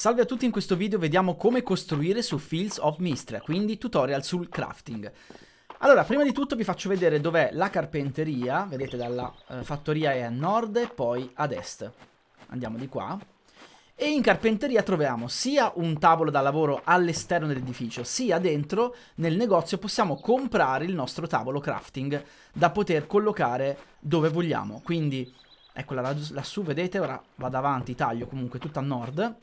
Salve a tutti, in questo video vediamo come costruire su Fields of Mistria, quindi tutorial sul crafting. Allora, prima di tutto vi faccio vedere dov'è la carpenteria, vedete dalla eh, fattoria è a nord e poi ad est. Andiamo di qua. E in carpenteria troviamo sia un tavolo da lavoro all'esterno dell'edificio, sia dentro nel negozio possiamo comprare il nostro tavolo crafting da poter collocare dove vogliamo. Quindi, eccola lassù, vedete, ora vado avanti, taglio comunque tutto a nord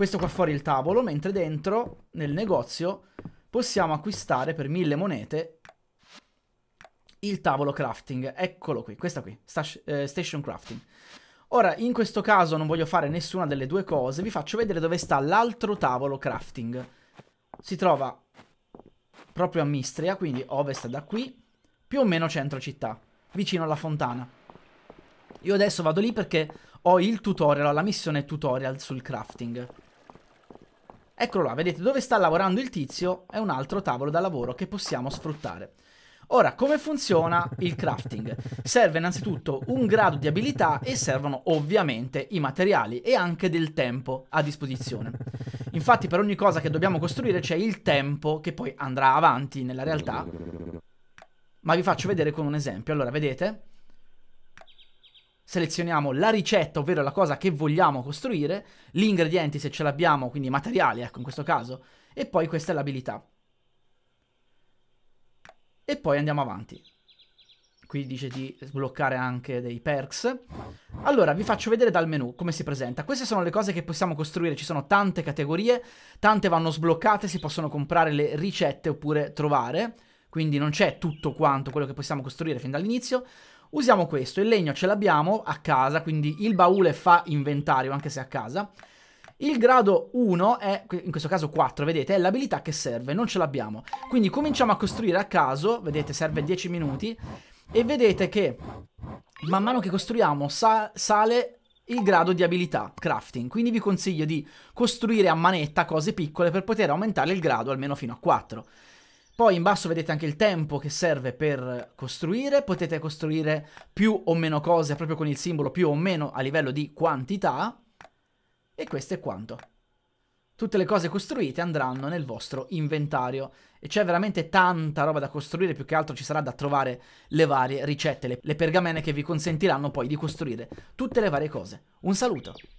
questo qua fuori è il tavolo, mentre dentro, nel negozio, possiamo acquistare per mille monete il tavolo crafting. Eccolo qui, questa qui, eh, station crafting. Ora, in questo caso non voglio fare nessuna delle due cose, vi faccio vedere dove sta l'altro tavolo crafting. Si trova proprio a Mistria, quindi ovest da qui, più o meno centro città, vicino alla fontana. Io adesso vado lì perché ho il tutorial, la missione tutorial sul crafting. Eccolo là, vedete dove sta lavorando il tizio è un altro tavolo da lavoro che possiamo sfruttare. Ora, come funziona il crafting? Serve innanzitutto un grado di abilità e servono ovviamente i materiali e anche del tempo a disposizione. Infatti per ogni cosa che dobbiamo costruire c'è il tempo che poi andrà avanti nella realtà. Ma vi faccio vedere con un esempio. Allora, vedete? selezioniamo la ricetta, ovvero la cosa che vogliamo costruire, gli ingredienti se ce l'abbiamo, quindi i materiali, ecco in questo caso, e poi questa è l'abilità. E poi andiamo avanti. Qui dice di sbloccare anche dei perks. Allora, vi faccio vedere dal menu come si presenta. Queste sono le cose che possiamo costruire, ci sono tante categorie, tante vanno sbloccate, si possono comprare le ricette oppure trovare quindi non c'è tutto quanto quello che possiamo costruire fin dall'inizio. Usiamo questo, il legno ce l'abbiamo a casa, quindi il baule fa inventario anche se a casa. Il grado 1 è, in questo caso 4, vedete, è l'abilità che serve, non ce l'abbiamo. Quindi cominciamo a costruire a caso, vedete, serve 10 minuti, e vedete che man mano che costruiamo sa sale il grado di abilità, crafting. Quindi vi consiglio di costruire a manetta cose piccole per poter aumentare il grado almeno fino a 4. Poi in basso vedete anche il tempo che serve per costruire, potete costruire più o meno cose proprio con il simbolo più o meno a livello di quantità e questo è quanto. Tutte le cose costruite andranno nel vostro inventario e c'è veramente tanta roba da costruire, più che altro ci sarà da trovare le varie ricette, le, le pergamene che vi consentiranno poi di costruire tutte le varie cose. Un saluto!